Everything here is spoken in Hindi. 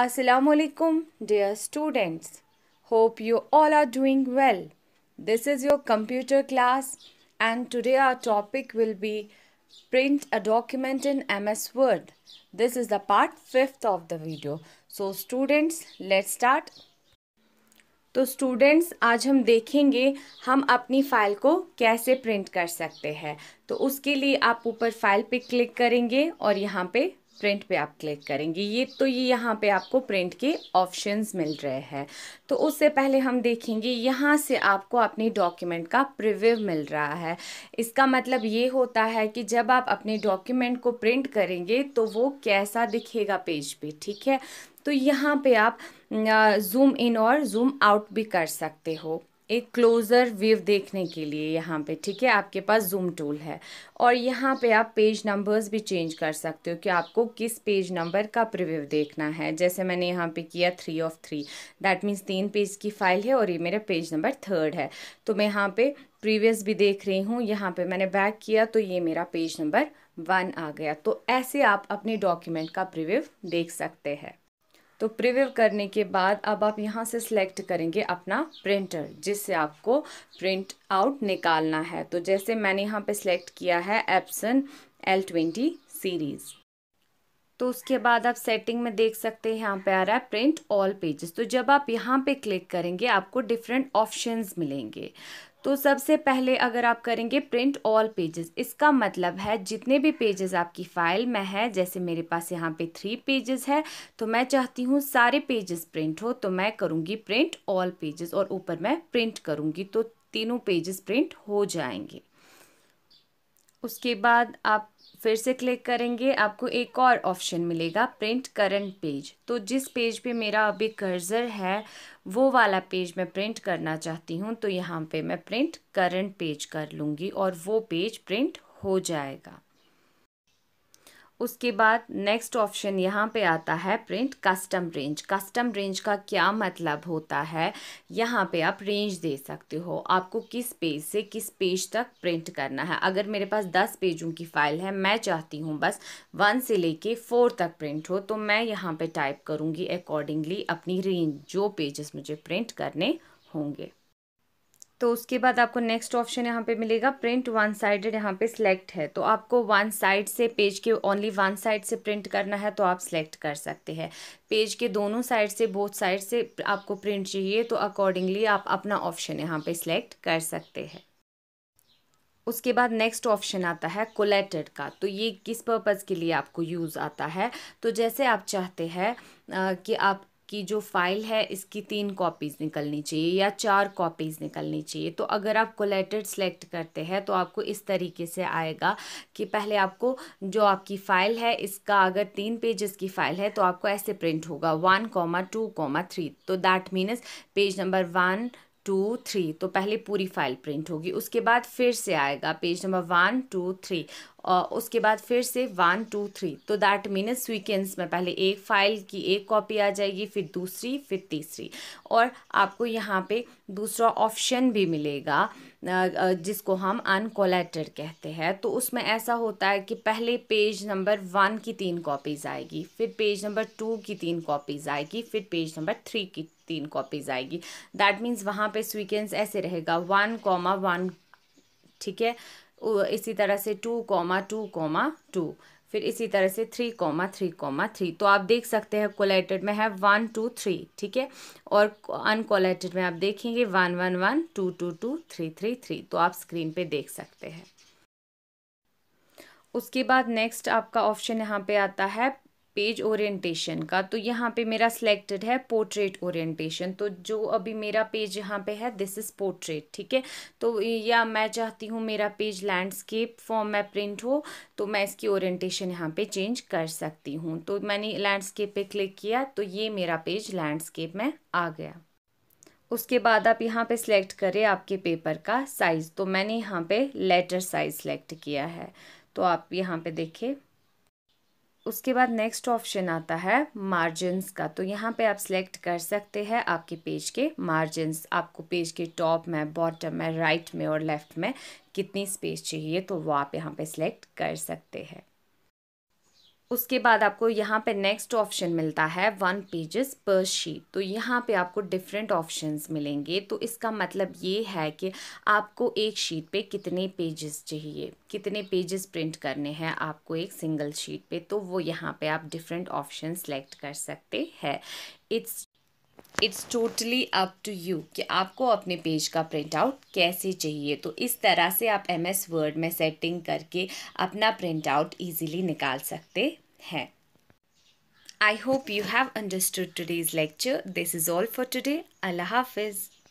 Assalamualaikum dear students hope you all are doing well this is your computer class and today our topic will be print a document in MS Word this is the part 5th of the video so students let's start तो स्टूडेंट्स आज हम देखेंगे हम अपनी फ़ाइल को कैसे प्रिंट कर सकते हैं तो उसके लिए आप ऊपर फाइल पे क्लिक करेंगे और यहाँ पे प्रिंट पे आप क्लिक करेंगे ये तो ये यहाँ पे आपको प्रिंट के ऑप्शंस मिल रहे हैं तो उससे पहले हम देखेंगे यहाँ से आपको अपने डॉक्यूमेंट का प्रिव्यू मिल रहा है इसका मतलब ये होता है कि जब आप अपने डॉक्यूमेंट को प्रिंट करेंगे तो वो कैसा दिखेगा पेज पे ठीक है तो यहाँ पे आप जूम इन और जूम आउट भी कर सकते हो एक क्लोज़र व्यू देखने के लिए यहाँ पे ठीक है आपके पास जूम टूल है और यहाँ पे आप पेज नंबर्स भी चेंज कर सकते हो कि आपको किस पेज नंबर का प्रिव्यू देखना है जैसे मैंने यहाँ पे किया three of three that means तीन पेज की फाइल है और ये मेरा पेज नंबर थर्ड है तो मैं यहाँ पे प्रीवियस भी देख रही हूँ यहाँ पे मैंने बैक किया तो ये मेरा पेज नंबर वन आ गया तो ऐसे आप अपने डॉक्यूमेंट का प्रिव्यू देख सकते हैं तो प्रिव्यू करने के बाद अब आप यहाँ से सिलेक्ट करेंगे अपना प्रिंटर जिससे आपको प्रिंट आउट निकालना है तो जैसे मैंने यहाँ पे सिलेक्ट किया है एप्सन एल ट्वेंटी सीरीज़ तो उसके बाद आप सेटिंग में देख सकते हैं यहाँ पे आ रहा है प्रिंट ऑल पेजेस तो जब आप यहाँ पे क्लिक करेंगे आपको डिफरेंट ऑप्शंस मिलेंगे तो सबसे पहले अगर आप करेंगे प्रिंट ऑल पेजेस इसका मतलब है जितने भी पेजेस आपकी फ़ाइल में है जैसे मेरे पास यहाँ पे थ्री पेजेस है तो मैं चाहती हूँ सारे पेजेस प्रिंट हो तो मैं करूँगी प्रिंट ऑल पेजेस और ऊपर मैं प्रिंट करूँगी तो तीनों पेजेस प्रिंट हो जाएंगे उसके बाद आप फिर से क्लिक करेंगे आपको एक और ऑप्शन मिलेगा प्रिंट करंट पेज तो जिस पेज पे मेरा अभी कर्जर है वो वाला पेज मैं प्रिंट करना चाहती हूँ तो यहाँ पे मैं प्रिंट करंट पेज कर लूँगी और वो पेज प्रिंट हो जाएगा उसके बाद नेक्स्ट ऑप्शन यहाँ पे आता है print custom range custom range का क्या मतलब होता है यहाँ पे आप रेंज दे सकते हो आपको किस पेज से किस पेज तक प्रिंट करना है अगर मेरे पास दस पेजों की फ़ाइल है मैं चाहती हूँ बस वन से लेके फोर तक प्रिंट हो तो मैं यहाँ पे टाइप करूँगी अकॉर्डिंगली अपनी रेंज जो पेजेस मुझे प्रिंट करने होंगे तो उसके बाद आपको नेक्स्ट ऑप्शन यहाँ पे मिलेगा प्रिंट वन साइडेड यहाँ पे सिलेक्ट है तो आपको वन साइड से पेज के ओनली वन साइड से प्रिंट करना है तो आप सिलेक्ट कर सकते हैं पेज के दोनों साइड से बोथ साइड से आपको प्रिंट चाहिए तो अकॉर्डिंगली आप अपना ऑप्शन यहाँ पे सिलेक्ट कर सकते हैं उसके बाद नेक्स्ट ऑप्शन आता है कोलेटेड का तो ये किस पर्पज़ के लिए आपको यूज़ आता है तो जैसे आप चाहते हैं कि आप कि जो फ़ाइल है इसकी तीन कॉपीज़ निकलनी चाहिए या चार कॉपीज़ निकलनी चाहिए तो अगर आप कोलेटेड सेलेक्ट करते हैं तो आपको इस तरीके से आएगा कि पहले आपको जो आपकी फ़ाइल है इसका अगर तीन पेजेस की फ़ाइल है तो आपको ऐसे प्रिंट होगा one comma two comma three तो that means page number one two three तो पहले पूरी फाइल प्रिंट होगी उसके बाद फिर से आएगा page number one two three उसके बाद फिर से वन टू थ्री तो दैट मीन सीक्वेंस में पहले एक फाइल की एक कॉपी आ जाएगी फिर दूसरी फिर तीसरी और आपको यहाँ पे दूसरा ऑप्शन भी मिलेगा जिसको हम अनकोलेटर कहते हैं तो उसमें ऐसा होता है कि पहले पेज नंबर वन की तीन कॉपीज़ आएगी फिर पेज नंबर टू की तीन कॉपीज़ आएगी फिर पेज नंबर थ्री की तीन कॉपीज़ आएगी दैट मीन्स वहाँ पे सीक्वेंस ऐसे रहेगा वन कॉमा वन ठीक है इसी तरह से two comma two comma two फिर इसी तरह से three comma three comma three तो आप देख सकते हैं कोलेटेड में है वन टू थ्री ठीक है और अनकोलेटेड में आप देखेंगे one one one two two two three three three तो आप स्क्रीन पे देख सकते हैं उसके बाद नेक्स्ट आपका ऑप्शन यहाँ पे आता है पेज ओरिएंटेशन का तो यहाँ पे मेरा सिलेक्टेड है पोर्ट्रेट ओरिएंटेशन तो जो अभी मेरा पेज यहाँ पे है दिस इज़ पोर्ट्रेट ठीक है तो या मैं चाहती हूँ मेरा पेज लैंडस्केप फॉर्म में प्रिंट हो तो मैं इसकी ओरिएंटेशन यहाँ पे चेंज कर सकती हूँ तो मैंने लैंडस्केप पे क्लिक किया तो ये मेरा पेज लैंडस्केप में आ गया उसके बाद आप यहाँ पे सिलेक्ट करें आपके पेपर का साइज़ तो मैंने यहाँ पे लेटर साइज़ सेलेक्ट किया है तो आप यहाँ पे देखें उसके बाद नेक्स्ट ऑप्शन आता है मार्जिन्स का तो यहाँ पे आप सिलेक्ट कर सकते हैं आपके पेज के मार्जिनस आपको पेज के टॉप में बॉटम में राइट में और लेफ्ट में कितनी स्पेस चाहिए तो वो आप यहाँ पे सिलेक्ट कर सकते हैं उसके बाद आपको यहाँ पे नेक्स्ट ऑप्शन मिलता है वन पेजेस पर शीट तो यहाँ पे आपको डिफरेंट ऑप्शंस मिलेंगे तो इसका मतलब ये है कि आपको एक शीट पे कितने पेजेस चाहिए कितने पेजेस प्रिंट करने हैं आपको एक सिंगल शीट पे तो वो यहाँ पे आप डिफरेंट ऑप्शन सेलेक्ट कर सकते हैं it's it's totally up to you कि आपको अपने पेज का प्रिंट आउट कैसे चाहिए तो इस तरह से आप एम एस वर्ड में सेटिंग करके अपना प्रिंट आउट ईजिली निकाल सकते हैं I hope you have understood today's lecture this is all for today अल्लाह हाफिज़